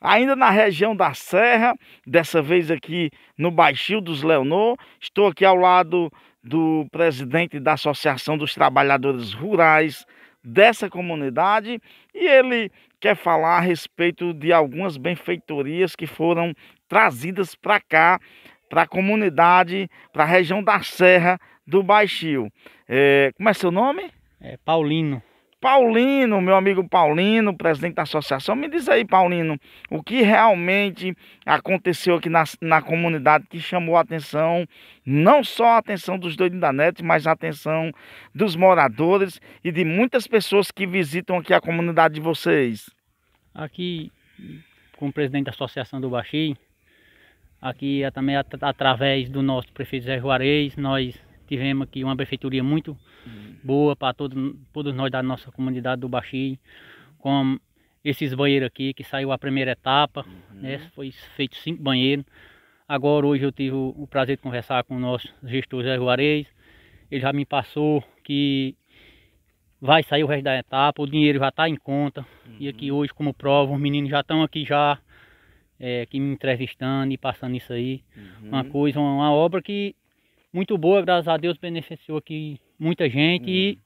Ainda na região da Serra, dessa vez aqui no Baixio dos Leonor, estou aqui ao lado do presidente da Associação dos Trabalhadores Rurais dessa comunidade e ele quer falar a respeito de algumas benfeitorias que foram trazidas para cá, para a comunidade, para a região da Serra do Baixio. É, como é seu nome? É Paulino. Paulino, meu amigo Paulino, presidente da associação, me diz aí, Paulino, o que realmente aconteceu aqui na, na comunidade que chamou a atenção, não só a atenção dos doidos da net, mas a atenção dos moradores e de muitas pessoas que visitam aqui a comunidade de vocês? Aqui, como presidente da associação do Baixi, aqui é também at através do nosso prefeito Zé Juarez, nós tivemos aqui uma prefeitura muito uhum. boa para todo, todos nós da nossa comunidade do Baxi, com esses banheiros aqui, que saiu a primeira etapa, uhum. né? foi feito cinco banheiros. Agora, hoje eu tive o, o prazer de conversar com o nosso gestor Zé Juarez, ele já me passou que vai sair o resto da etapa, o dinheiro já está em conta, uhum. e aqui uhum. hoje, como prova, os meninos já estão aqui já, é, que me entrevistando e passando isso aí, uhum. uma coisa, uma, uma obra que muito boa, graças a Deus beneficiou aqui muita gente. Uhum. E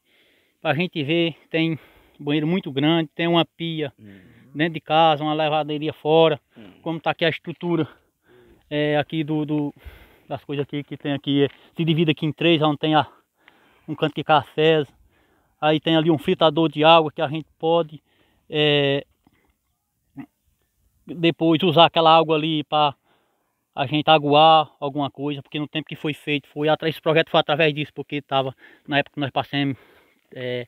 pra gente ver, tem banheiro muito grande, tem uma pia uhum. dentro de casa, uma lavaderia fora. Uhum. Como tá aqui a estrutura é, aqui do, do, das coisas aqui que tem aqui. É, se divide aqui em três, onde tem a, um canto de cafés. Aí tem ali um fritador de água que a gente pode é, depois usar aquela água ali para a gente aguar alguma coisa, porque no tempo que foi feito, foi esse projeto foi através disso, porque estava na época que nós passamos é,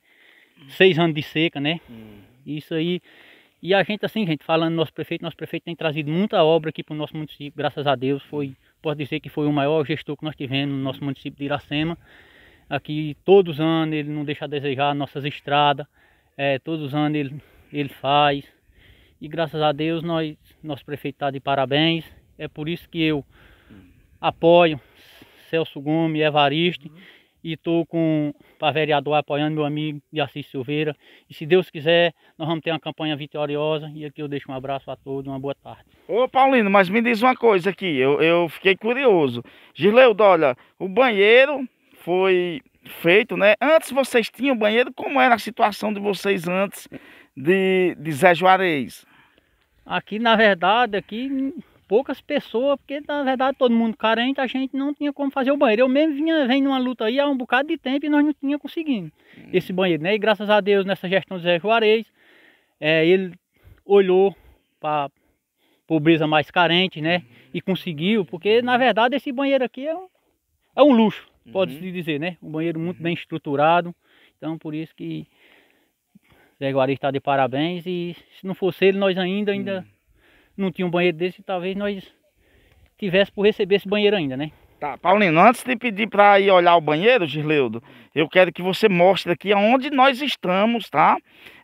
seis anos de seca, né? Hum. Isso aí. E a gente assim, gente, falando nosso prefeito, nosso prefeito tem trazido muita obra aqui para o nosso município, graças a Deus, foi, posso dizer que foi o maior gestor que nós tivemos no nosso município de Iracema. Aqui todos os anos ele não deixa a desejar nossas estradas, é, todos os anos ele, ele faz. E graças a Deus nós, nosso prefeito está de parabéns. É por isso que eu apoio Celso Gomes, Evariste uhum. e estou com o vereador apoiando meu amigo Assis Silveira. E se Deus quiser, nós vamos ter uma campanha vitoriosa. E aqui eu deixo um abraço a todos, uma boa tarde. Ô Paulino, mas me diz uma coisa aqui, eu, eu fiquei curioso. Gisleudo, olha, o banheiro foi feito, né? Antes vocês tinham banheiro, como era a situação de vocês antes de, de Zé Juarez? Aqui, na verdade, aqui poucas pessoas, porque na verdade todo mundo carente, a gente não tinha como fazer o banheiro. Eu mesmo vinha, vem numa luta aí há um bocado de tempo e nós não tinha conseguindo hum. esse banheiro, né? E graças a Deus, nessa gestão do Zé Juarez, é, ele olhou para pobreza mais carente, né? E conseguiu, porque na uhum. verdade esse banheiro aqui é um, é um luxo, pode-se uhum. dizer, né? Um banheiro muito bem estruturado. Então por isso que Zé Juarez está de parabéns e se não fosse ele, nós ainda, ainda hum não tinha um banheiro desse, talvez nós tivesse por receber esse banheiro ainda, né? Tá, Paulino, antes de pedir para ir olhar o banheiro, Gisleudo, eu quero que você mostre aqui aonde nós estamos, tá?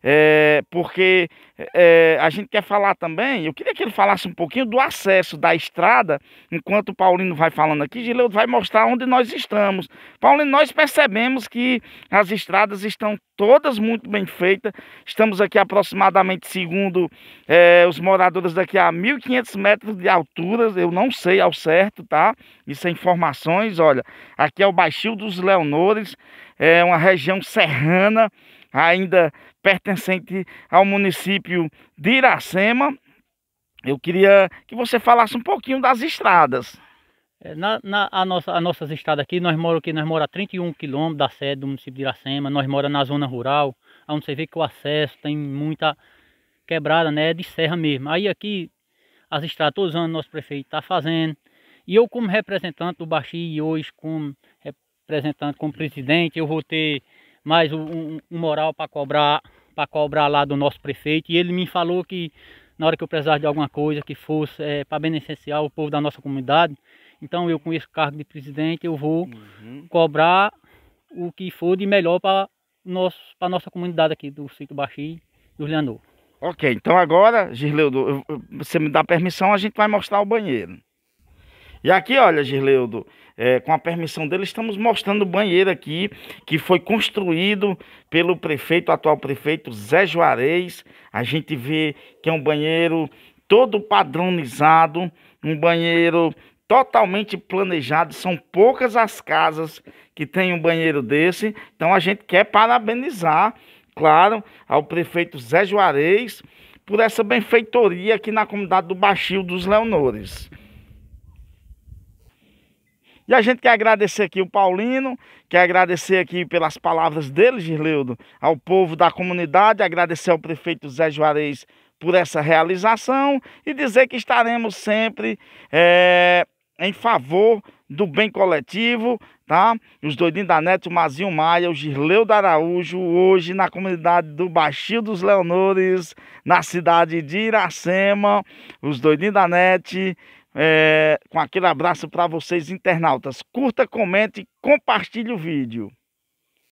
É, porque é, a gente quer falar também, eu queria que ele falasse um pouquinho do acesso da estrada, enquanto o Paulino vai falando aqui, Gileudo vai mostrar onde nós estamos. Paulino, nós percebemos que as estradas estão todas muito bem feitas, estamos aqui aproximadamente, segundo é, os moradores, daqui a 1.500 metros de altura, eu não sei ao certo, tá? Isso é informações, olha, aqui é o Baixio dos Leonores, é uma região serrana, ainda pertencente ao município de Iracema. Eu queria que você falasse um pouquinho das estradas. É, na, na, a nossa, as nossas estradas aqui, nós moramos aqui, nós mora a 31 quilômetros da sede do município de Iracema, nós moramos na zona rural, onde você vê que o acesso tem muita quebrada, né, é de serra mesmo. Aí aqui, as estradas todos os anos nosso prefeito está fazendo, e eu como representante do Baxi e hoje como representante, como presidente, eu vou ter mais um, um moral para cobrar, para cobrar lá do nosso prefeito. E ele me falou que na hora que eu precisasse de alguma coisa que fosse é, para beneficiar o povo da nossa comunidade, então eu com esse cargo de presidente eu vou uhum. cobrar o que for de melhor para nosso para nossa comunidade aqui do sítio Baxi do Leandro. Ok, então agora, Girleudo, você me dá permissão, a gente vai mostrar o banheiro. E aqui, olha, Girleudo, é, com a permissão dele, estamos mostrando o banheiro aqui, que foi construído pelo prefeito, atual prefeito Zé Juarez. A gente vê que é um banheiro todo padronizado, um banheiro totalmente planejado. São poucas as casas que têm um banheiro desse. Então a gente quer parabenizar, claro, ao prefeito Zé Juarez por essa benfeitoria aqui na comunidade do Baixio dos Leonores. E a gente quer agradecer aqui o Paulino, quer agradecer aqui pelas palavras dele, Girleudo, ao povo da comunidade, agradecer ao prefeito Zé Juarez por essa realização e dizer que estaremos sempre é, em favor do bem coletivo, tá? Os doidinhos da NET, o Mazinho Maia, o Girleudo Araújo, hoje na comunidade do Baixio dos Leonores, na cidade de Iracema, os doidinhos da NET é, com aquele abraço para vocês internautas. Curta, comente, compartilhe o vídeo.